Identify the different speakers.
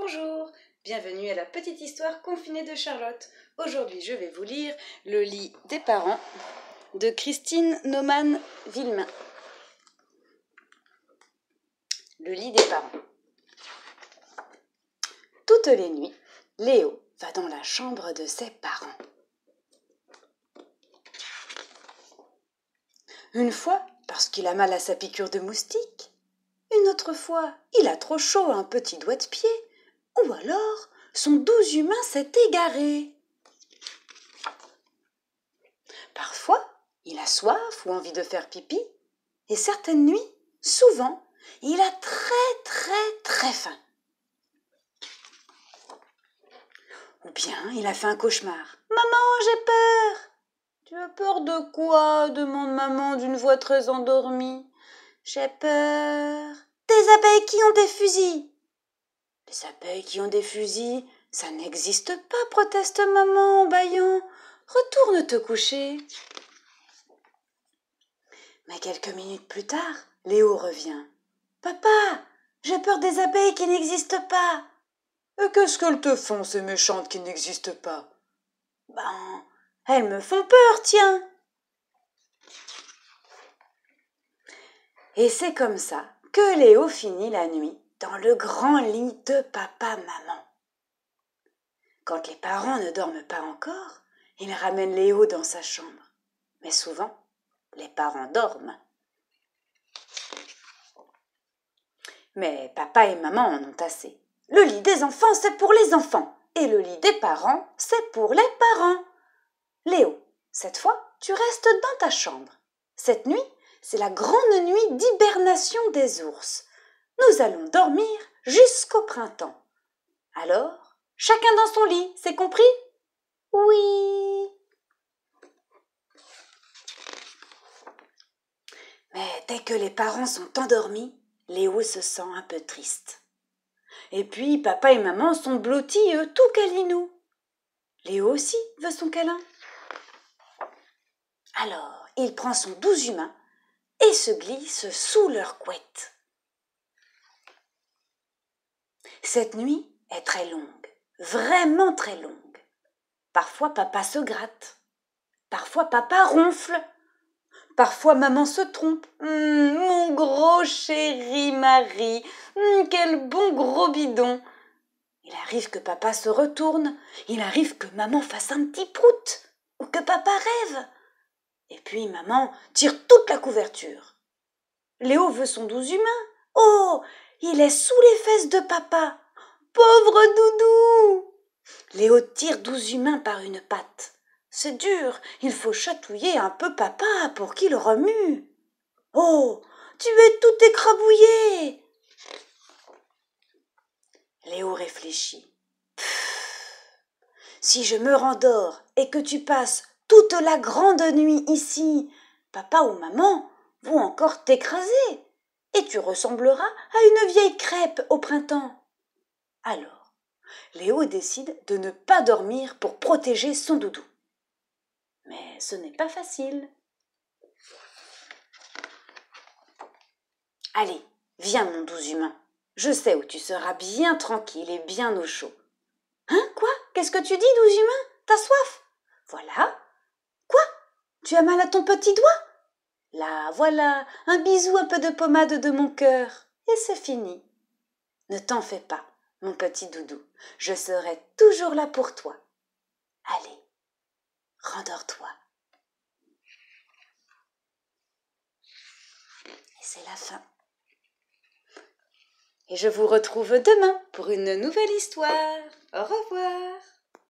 Speaker 1: Bonjour, bienvenue à la petite histoire confinée de Charlotte. Aujourd'hui, je vais vous lire Le lit des parents de Christine Noman Villemain. Le lit des parents. Toutes les nuits, Léo va dans la chambre de ses parents. Une fois, parce qu'il a mal à sa piqûre de moustique. Une autre fois, il a trop chaud un petit doigt de pied. Ou alors, son doux humain s'est égaré. Parfois, il a soif ou envie de faire pipi, et certaines nuits, souvent, il a très très très faim. Ou bien il a fait un cauchemar. Maman, j'ai peur. Tu as peur de quoi demande maman d'une voix très endormie. J'ai peur. Des abeilles qui ont des fusils. Les abeilles qui ont des fusils, ça n'existe pas, proteste maman en Retourne te coucher. Mais quelques minutes plus tard, Léo revient. Papa, j'ai peur des abeilles qui n'existent pas. Et qu'est-ce qu'elles te font, ces méchantes qui n'existent pas Ben, elles me font peur, tiens. Et c'est comme ça que Léo finit la nuit dans le grand lit de papa-maman. Quand les parents ne dorment pas encore, ils ramènent Léo dans sa chambre. Mais souvent, les parents dorment. Mais papa et maman en ont assez. Le lit des enfants, c'est pour les enfants. Et le lit des parents, c'est pour les parents. Léo, cette fois, tu restes dans ta chambre. Cette nuit, c'est la grande nuit d'hibernation des ours nous allons dormir jusqu'au printemps. Alors, chacun dans son lit, c'est compris Oui. Mais dès que les parents sont endormis, Léo se sent un peu triste. Et puis papa et maman sont blottis, eux, tout câlinous. Léo aussi veut son câlin. Alors, il prend son doux humain et se glisse sous leur couette. Cette nuit est très longue, vraiment très longue. Parfois papa se gratte, parfois papa ronfle, parfois maman se trompe. Hum, mon gros chéri Marie, hum, quel bon gros bidon. Il arrive que papa se retourne, il arrive que maman fasse un petit prout, ou que papa rêve. Et puis maman tire toute la couverture. Léo veut son doux humain. Oh il est sous les fesses de papa. Pauvre doudou. Léo tire douze humains par une patte. C'est dur, il faut chatouiller un peu papa pour qu'il remue. Oh. Tu es tout écrabouillé. Léo réfléchit. Si je me rendors et que tu passes toute la grande nuit ici, papa ou maman vont encore t'écraser tu ressembleras à une vieille crêpe au printemps. Alors, Léo décide de ne pas dormir pour protéger son doudou. Mais ce n'est pas facile. Allez, viens mon doux humain. Je sais où tu seras bien tranquille et bien au chaud. Hein, quoi Qu'est-ce que tu dis, doux humain T'as soif Voilà. Quoi Tu as mal à ton petit doigt Là, voilà, un bisou, un peu de pommade de mon cœur, et c'est fini. Ne t'en fais pas, mon petit doudou, je serai toujours là pour toi. Allez, rendors-toi. Et c'est la fin. Et je vous retrouve demain pour une nouvelle histoire. Au revoir.